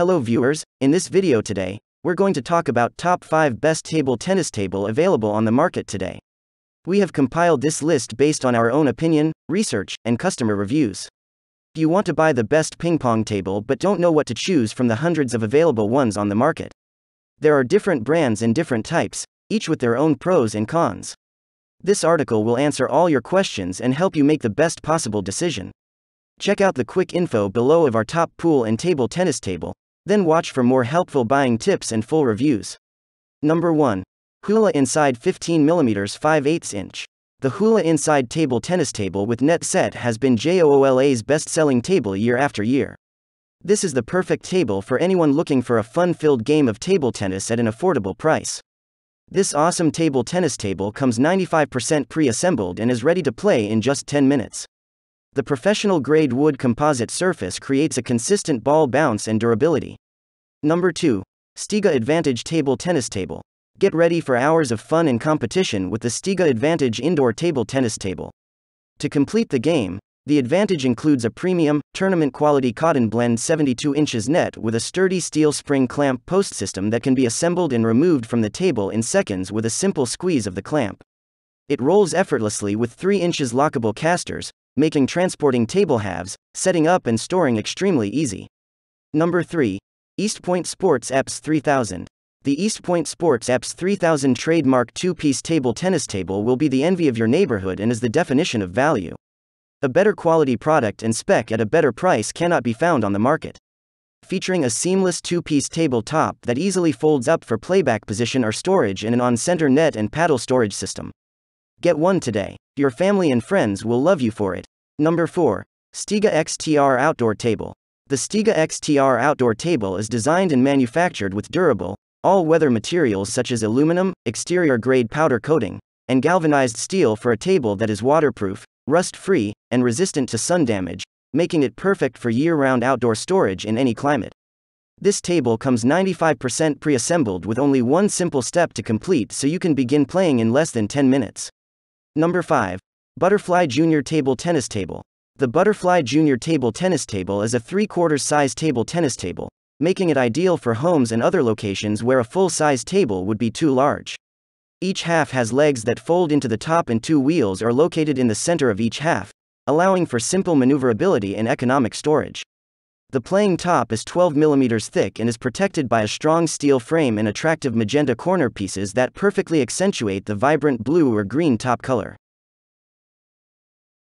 Hello viewers, in this video today, we're going to talk about top 5 best table tennis table available on the market today. We have compiled this list based on our own opinion, research, and customer reviews. You want to buy the best ping pong table but don't know what to choose from the hundreds of available ones on the market. There are different brands and different types, each with their own pros and cons. This article will answer all your questions and help you make the best possible decision. Check out the quick info below of our top pool and table tennis table, then watch for more helpful buying tips and full reviews. Number 1. Hula Inside 15mm 5 8 inch. The Hula Inside table tennis table with net set has been JOOLA's best-selling table year after year. This is the perfect table for anyone looking for a fun-filled game of table tennis at an affordable price. This awesome table tennis table comes 95% pre-assembled and is ready to play in just 10 minutes. The professional grade wood composite surface creates a consistent ball bounce and durability. Number 2. Stiga Advantage Table Tennis Table. Get ready for hours of fun and competition with the Stiga Advantage Indoor Table Tennis Table. To complete the game, the advantage includes a premium, tournament quality cotton blend 72 inches net with a sturdy steel spring clamp post system that can be assembled and removed from the table in seconds with a simple squeeze of the clamp. It rolls effortlessly with 3 inches lockable casters, making transporting table halves, setting up and storing extremely easy. Number 3. East Point Sports EPS 3000. The East Point Sports EPS 3000 trademark two-piece table tennis table will be the envy of your neighborhood and is the definition of value. A better quality product and spec at a better price cannot be found on the market. Featuring a seamless two-piece table top that easily folds up for playback position or storage and an on-center net and paddle storage system. Get one today. Your family and friends will love you for it. Number 4. Stiga XTR Outdoor Table. The Stiga XTR outdoor table is designed and manufactured with durable, all-weather materials such as aluminum, exterior-grade powder coating, and galvanized steel for a table that is waterproof, rust-free, and resistant to sun damage, making it perfect for year-round outdoor storage in any climate. This table comes 95% pre-assembled with only one simple step to complete so you can begin playing in less than 10 minutes. Number 5. Butterfly Junior Table Tennis Table. The Butterfly Junior Table Tennis Table is a three-quarters size table tennis table, making it ideal for homes and other locations where a full-size table would be too large. Each half has legs that fold into the top and two wheels are located in the center of each half, allowing for simple maneuverability and economic storage. The playing top is 12 mm thick and is protected by a strong steel frame and attractive magenta corner pieces that perfectly accentuate the vibrant blue or green top color.